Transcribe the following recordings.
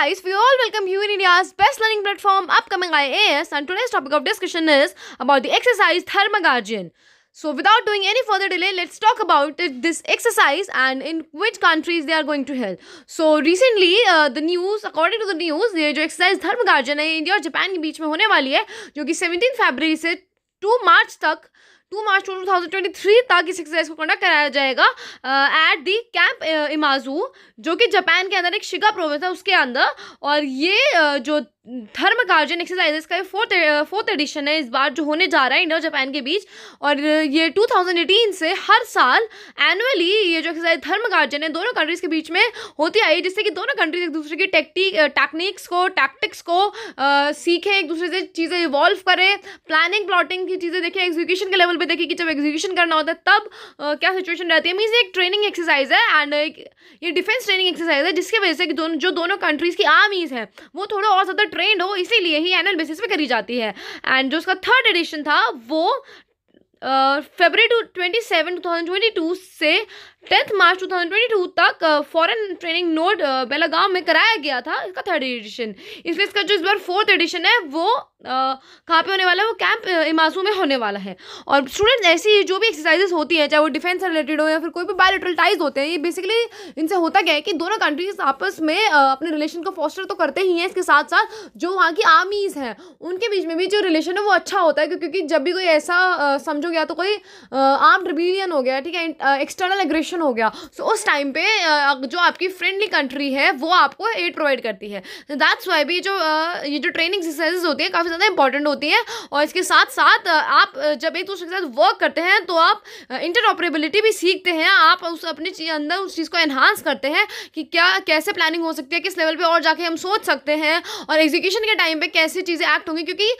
guys, we all welcome you in India's best learning platform, upcoming IAS, and today's topic of discussion is about the exercise Thermagardian. So, without doing any further delay, let's talk about this exercise and in which countries they are going to held. So, recently, uh, the news, according to the news, ये जो exercise Thermagardian है India और Japan के बीच में होने वाली है जो कि 17 फरवरी से 2 मार्च तक two March two thousand twenty three तक इस एक्सरसाइज को कंडक्ट कराया जाएगा एट दी कैंप इमाजू जो कि जापान के अंदर एक शिगा प्रोविंस है उसके अंदर और ये uh, जो धर्म गार्जन एक्सरसाइजेस का फोर्थ फोर्थ एडिशन है इस बार जो होने जा रहा है इंडिया और जापान के बीच और uh, ये 2018 से हर साल एनुअली ये जो एक्सरसाइज थर्म गार्जन है दोनों कंट्रीज़ के बीच में होती आई जिससे कि दोनों कंट्रीज एक दूसरे की टेक्टिक टेक्निक्स uh, को टैक्टिक्स को सीखें एक दूसरे से चीज़ें इवॉल्व करें प्लानिंग प्लॉटिंग की चीज़ें देखें एग्जीक्यूशन के लेवल पे देखिए कि जब एग्जीक्यूशन करना होता है तब आ, क्या सिचुएशन रहती है मीन्स एक ट्रेनिंग एक्सरसाइज है एंड एक ये डिफेंस ट्रेनिंग एक्सरसाइज है जिसकी वजह से कि दोनों जो दोनों कंट्रीज़ की आर्मीज़ हैं वो थोड़ा और ज़्यादा ट्रेंड हो इसीलिए ही एनअल बेसिस पर करी जाती है एंड जो उसका थर्ड एडिशन था वो February two twenty seven two thousand twenty two से टेंथ मार्च 2022 तक फॉरेन ट्रेनिंग नोड बेलागाम में कराया गया था इसका थर्ड एडिशन इसलिए इसका जो इस बार फोर्थ एडिशन है वो कहाँ पे होने वाला है वो कैंप इमासू में होने वाला है और स्टूडेंट ऐसी जो भी एक्सरसाइजेस होती हैं चाहे वो डिफेंस रिलेटेड हो या फिर कोई भी बायोलिट्रल टाइज होते हैं ये बेसिकली इनसे होता क्या है कि दोनों कंट्रीज आपस में अपने रिलेशन को फॉस्टर तो करते ही हैं इसके साथ साथ जो वहाँ की आर्मीज़ हैं उनके बीच में भी जो रिलेशन है वो अच्छा होता है क्योंकि जब भी कोई ऐसा समझो गया तो कोई आर्म रिबीलियन हो गया ठीक है एक्सटर्नल एग्रेशन डिप्रेशन हो गया सो so, उस टाइम पे जो आपकी फ्रेंडली कंट्री है वो आपको एड प्रोवाइड करती है दैट्स वाई भी जो ये जो ट्रेनिंग एक्सरसाइजेज होती है काफ़ी ज़्यादा इंपॉर्टेंट होती हैं और इसके साथ साथ आप जब एक दूसरे के साथ वर्क करते हैं तो आप इंटरऑपरेबिलिटी भी सीखते हैं आप उस अपने अंदर उस चीज़ को एनहांस करते हैं कि क्या कैसे प्लानिंग हो सकती है किस लेवल पर और जाके हम सोच सकते हैं और एग्जीक्यूशन के टाइम पर कैसी चीज़ें एक्ट होंगी क्योंकि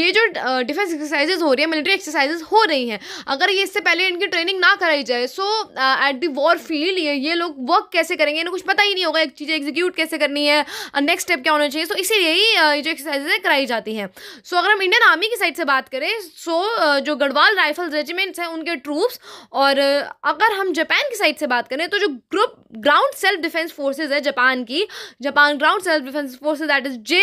ये जो डिफेंस एक्सरसाइजेज हो रही है मिलिट्री एक्सरसाइजेज हो रही हैं अगर ये इससे पहले इनकी ट्रेनिंग ना कराई जाए so at the war field ये लोग वर्क कैसे करेंगे इन्हें कुछ पता ही नहीं होगा एक चीज़ एग्जीक्यूट कैसे करनी है नेक्स्ट uh, स्टेप क्या होना चाहिए सो इसीलिए ही uh, ये जो एक्सरसाइजेज है कराई जाती हैं सो so, अगर हम इंडियन आर्मी की साइड से बात करें सो so, uh, जो गढ़वाल राइफल्स रेजिमेंट्स हैं उनके ट्रूप्स और अगर हम जापान की साइड से बात करें तो जो group ground self defence forces है जापान की Japan ground self defence forces that is J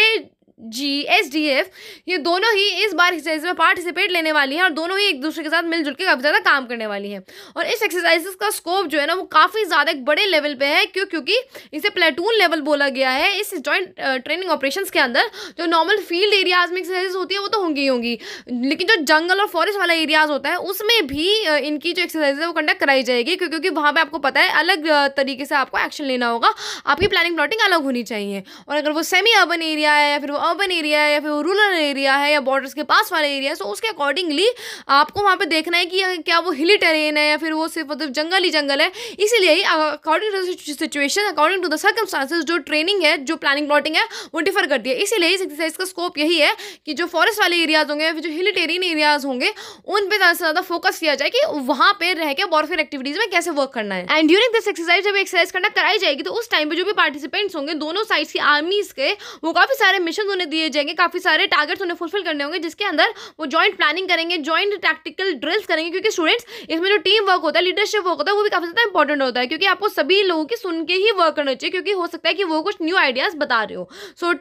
G S D F ये दोनों ही इस बार एक्सरसाइज में पार्टिसिपेट लेने वाली हैं और दोनों ही एक दूसरे के साथ मिलजुल के काफ़ी ज़्यादा काम करने वाली हैं और इस एक्सरसाइज का स्कोप जो है ना वो काफ़ी ज़्यादा एक बड़े लेवल पे है क्यों क्योंकि इसे प्लेटून लेवल बोला गया है इस जॉइंट ट्रेनिंग ऑपरेशन के अंदर जो नॉर्मल फील्ड एरियाज़ में एक्सरसाइज होती है वो तो होंगी ही होंगी लेकिन जो जंगल और फॉरेस्ट वाला एरियाज़ होता है उसमें भी इनकी जो एक्सरसाइज है वो कंडक्ट कराई जाएगी क्यों क्योंकि वहाँ पर आपको पता है अलग तरीके से आपको एक्शन लेना होगा आपकी प्लानिंग प्लॉटिंग अलग होनी चाहिए और अगर वो सेमी अर्बन एरिया है या फिर वो अर्बन एरिया है या फिर वो रूरल एरिया है या बॉर्डर्स के पास वाला एरिया है सो उसके अकॉर्डिंगली आपको वहाँ पर देखना है कि क्या वो हिली टेरेन है या फिर वो सिर्फ मतलब जंगल ही जंगल है इसीलिए ही according to the situation according to the circumstances जो ट्रेनिंग है जो प्लानिंग प्लॉटिंग है वो डिफर करती है इसीलिए इस एक्सरसाइज का स्कोप यही है कि जो फॉरेस्ट वाले एरियाज होंगे या फिर जो हिली टेरेन एरियाज होंगे उन पर ज़्यादा से ज़्यादा फोकस किया जाए कि वहाँ पर रह के वॉरफेयर एक्टिविटीज़ में कैसे वर्क करना है एंड ड्यूरिंग दिस एक्सरसाइज जब एक्सरसाइज करना कराई जाएगी तो उस टाइम पर जो भी पार्टिसिपेंट्स होंगे दोनों साइड्स की आर्मीज़ के वो काफ़ी सारे मिशन उन्हें उन्हें दिए जाएंगे काफ़ी सारे टारगेट्स उन्हें फुलफिल करने होंगे जिसके अंदर वो ज्वाइंट प्लानिंग करेंगे ज्वाइंट प्रैक्टिकल ड्रिल्स करेंगे क्योंकि स्टूडेंट्स इसमें जो टीम वर्क होता है लीडरशिप वर्क होता है वो भी काफ़ी ज़्यादा इंपॉर्टेंट होता है क्योंकि आपको सभी लोगों की सुन के ही वर्क करना चाहिए क्योंकि हो सकता है कि वो कुछ न्यू आइडियाज़ बता रहे हो सो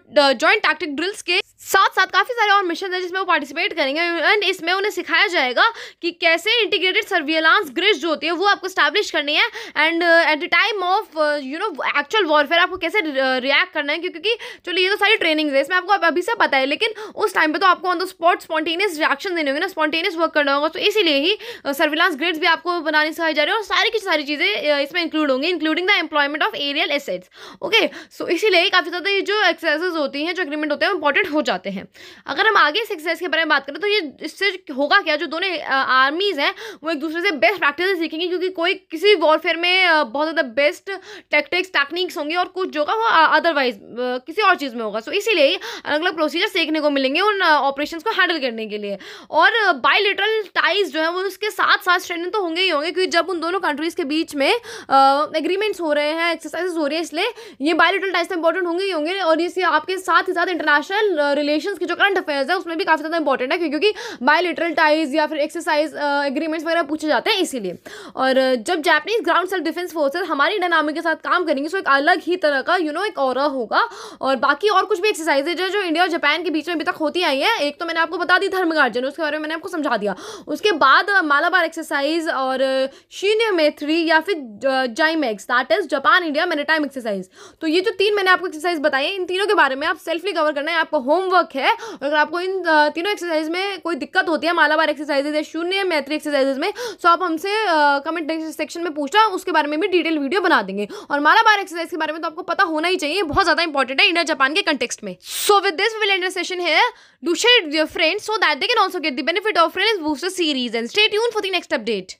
ज्वाइंट टैक्टिक ड्रिल्स के साथ साथ काफ़ी सारे और मिशन है जिसमें वो पार्टिसिपेट करेंगे एंड इसमें उन्हें सिखाया जाएगा कि कैसे इंटीग्रेटेड सर्विलांस ग्रिज जो होती है वो आपको स्टैब्लिश करनी है and at the time of you know actual warfare आपको कैसे रिएक्ट uh, करना है क्योंकि चलो ये तो सारी ट्रेनिंग है इसमें आपको को अभी से पता है लेकिन उस टाइम पर तो आपको on the spot spontaneous reaction देने होंगे ना स्पॉन्टेनियस वर्क करना होगा तो इसीलिए ही सर्विलांस ग्रिड्स भी आपको बनाने सिखाई जा रही है और सारी की सारी चीज़ें इसमें इंक्लूड होंगी including the employment of aerial assets okay so इसीलिए काफ़ी ज़्यादा ये जो एक्सरसाइज होती हैं जो एग्रीमेंट होते हैं इंपॉर्टेंट हो जाते हैं अगर हम आगे इस एक्सरसाइज के बारे में बात करें तो ये इससे होगा क्या जो दोनों आर्मीज़ हैं वो एक दूसरे से बेस्ट प्रैक्टिस सीखेंगे क्योंकि कोई किसी वॉरफेयर में बहुत ज़्यादा बेस्ट टेक्टिक्स टेक्निक्स होंगी और कुछ जो होगा वो अदरवाइज किसी और चीज़ में होगा सो so, इसीलिए अलग अलग प्रोसीजर्स देखने को मिलेंगे उन ऑपरेशन को हैंडल करने के लिए और बायोलिटरल टाइज जो है वो उसके साथ साथ स्ट्रेंडन तो होंगे ही होंगे क्योंकि जब उन दोनों कंट्रीज़ के बीच में एग्रीमेंट्स हो रहे हैं एक्सरसाइजेस हो रही है इसलिए ये बायोलिटरल टाइज तो इंपॉर्टेंट होंगे ही होंगे और इसे आपके साथ ही साथ इंटरनेशनल रिलेशन के जो करंट अफेयर्स है उसमें भी काफ़ी ज़्यादा इंपॉर्टेंट है क्योंकि बायोलिटरल टाइज या फिर एक्सरसाइज एग्रीमेंट्स वगैरह पूछे जाते हैं इसीलिए और जब Japanese ground self defence forces हमारी इंडियन आर्मी के साथ काम करेंगे सो तो एक अलग ही तरह का यू you नो know, एक और होगा और बाकी और कुछ भी एक्सरसाइजेज है चीज़ें जो इंडिया और जापान के बीच में अभी तक होती आई हैं एक तो मैंने आपको बता दी धर्म गार्जन उसके बारे में मैंने आपको समझा दिया उसके बाद मालाबार एक्सरसाइज और शीनिया मेथ्री या फिर JIMEX that is Japan India maritime exercise तो ये जो तीन मैंने आपको एक्सरसाइज बताई है इन तीनों के बारे में आप सेल्फली कवर करना है आपका होमवर्क है अगर आपको इन तीनों एक्सरसाइज में कोई दिक्कत होती है मालाबार एक्सरसाइजेज या शून्य मैत्री एक्सरसाइजेज में सो तो आप हमसे कमेंट सेक्शन में पूछना उसके बारे में भी डिटेल वीडियो बना देंगे और मालाबार एक्सरसाइज के बारे में तो आपको पता होना ही चाहिए बहुत ज़्यादा इंपॉर्टेंट है इंडिया जापान के कंटेक्स्ट में सो So with this, we will end the session here. Do share it with your friends so that they can also get the benefit of Friends Booster series and stay tuned for the next update.